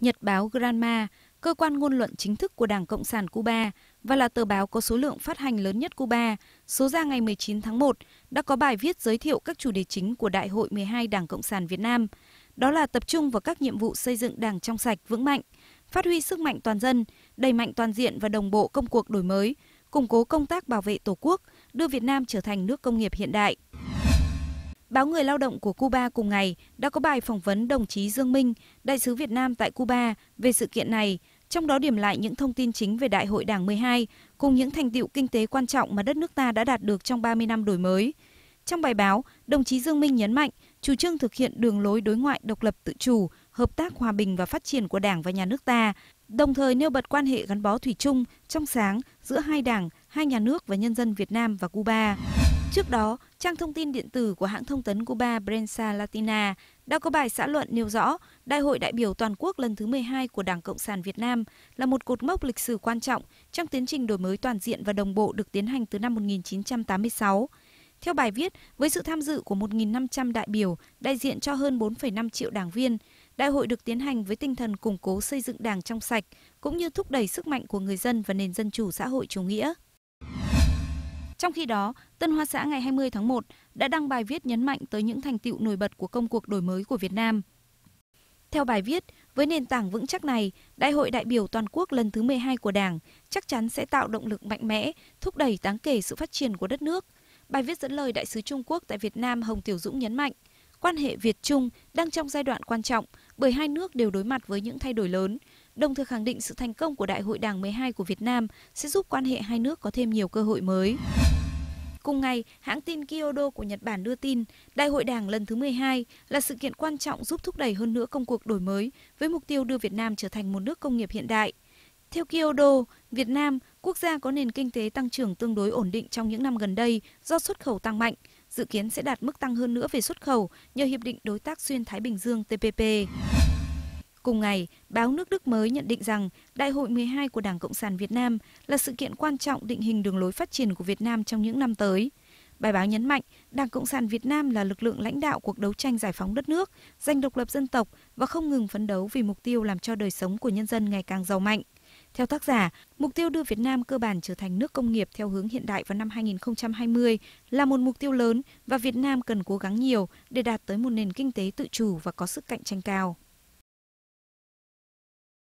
Nhật báo Granma, cơ quan ngôn luận chính thức của Đảng Cộng sản Cuba và là tờ báo có số lượng phát hành lớn nhất Cuba, số ra ngày 19 tháng 1, đã có bài viết giới thiệu các chủ đề chính của Đại hội 12 Đảng Cộng sản Việt Nam. Đó là tập trung vào các nhiệm vụ xây dựng đảng trong sạch vững mạnh, phát huy sức mạnh toàn dân, đẩy mạnh toàn diện và đồng bộ công cuộc đổi mới, củng cố công tác bảo vệ Tổ quốc, đưa Việt Nam trở thành nước công nghiệp hiện đại. Báo Người Lao động của Cuba cùng ngày đã có bài phỏng vấn đồng chí Dương Minh, đại sứ Việt Nam tại Cuba về sự kiện này, trong đó điểm lại những thông tin chính về Đại hội Đảng 12 cùng những thành tiệu kinh tế quan trọng mà đất nước ta đã đạt được trong 30 năm đổi mới. Trong bài báo, đồng chí Dương Minh nhấn mạnh chủ trương thực hiện đường lối đối ngoại độc lập tự chủ, hợp tác hòa bình và phát triển của Đảng và nhà nước ta, đồng thời nêu bật quan hệ gắn bó thủy chung, trong sáng giữa hai Đảng, hai nhà nước và nhân dân Việt Nam và Cuba. Trước đó, trang thông tin điện tử của hãng thông tấn Cuba Prensa Latina đã có bài xã luận nêu rõ Đại hội đại biểu toàn quốc lần thứ 12 của Đảng Cộng sản Việt Nam là một cột mốc lịch sử quan trọng trong tiến trình đổi mới toàn diện và đồng bộ được tiến hành từ năm 1986. Theo bài viết, với sự tham dự của 1.500 đại biểu, đại diện cho hơn 4,5 triệu đảng viên, đại hội được tiến hành với tinh thần củng cố xây dựng đảng trong sạch, cũng như thúc đẩy sức mạnh của người dân và nền dân chủ xã hội chủ nghĩa. Trong khi đó, Tân Hoa Xã ngày 20 tháng 1 đã đăng bài viết nhấn mạnh tới những thành tựu nổi bật của công cuộc đổi mới của Việt Nam. Theo bài viết, với nền tảng vững chắc này, Đại hội đại biểu toàn quốc lần thứ 12 của Đảng chắc chắn sẽ tạo động lực mạnh mẽ, thúc đẩy đáng kể sự phát triển của đất nước. Bài viết dẫn lời đại sứ Trung Quốc tại Việt Nam Hồng Tiểu Dũng nhấn mạnh, quan hệ Việt Trung đang trong giai đoạn quan trọng bởi hai nước đều đối mặt với những thay đổi lớn, đồng thời khẳng định sự thành công của Đại hội Đảng 12 của Việt Nam sẽ giúp quan hệ hai nước có thêm nhiều cơ hội mới. Cùng ngày, hãng tin Kyodo của Nhật Bản đưa tin, Đại hội Đảng lần thứ 12 là sự kiện quan trọng giúp thúc đẩy hơn nữa công cuộc đổi mới với mục tiêu đưa Việt Nam trở thành một nước công nghiệp hiện đại. Theo Kyodo, Việt Nam, quốc gia có nền kinh tế tăng trưởng tương đối ổn định trong những năm gần đây do xuất khẩu tăng mạnh, dự kiến sẽ đạt mức tăng hơn nữa về xuất khẩu nhờ Hiệp định Đối tác Xuyên Thái Bình Dương TPP. Cùng ngày, báo Nước Đức mới nhận định rằng Đại hội 12 của Đảng Cộng sản Việt Nam là sự kiện quan trọng định hình đường lối phát triển của Việt Nam trong những năm tới. Bài báo nhấn mạnh, Đảng Cộng sản Việt Nam là lực lượng lãnh đạo cuộc đấu tranh giải phóng đất nước, giành độc lập dân tộc và không ngừng phấn đấu vì mục tiêu làm cho đời sống của nhân dân ngày càng giàu mạnh. Theo tác giả, mục tiêu đưa Việt Nam cơ bản trở thành nước công nghiệp theo hướng hiện đại vào năm 2020 là một mục tiêu lớn và Việt Nam cần cố gắng nhiều để đạt tới một nền kinh tế tự chủ và có sức cạnh tranh cao.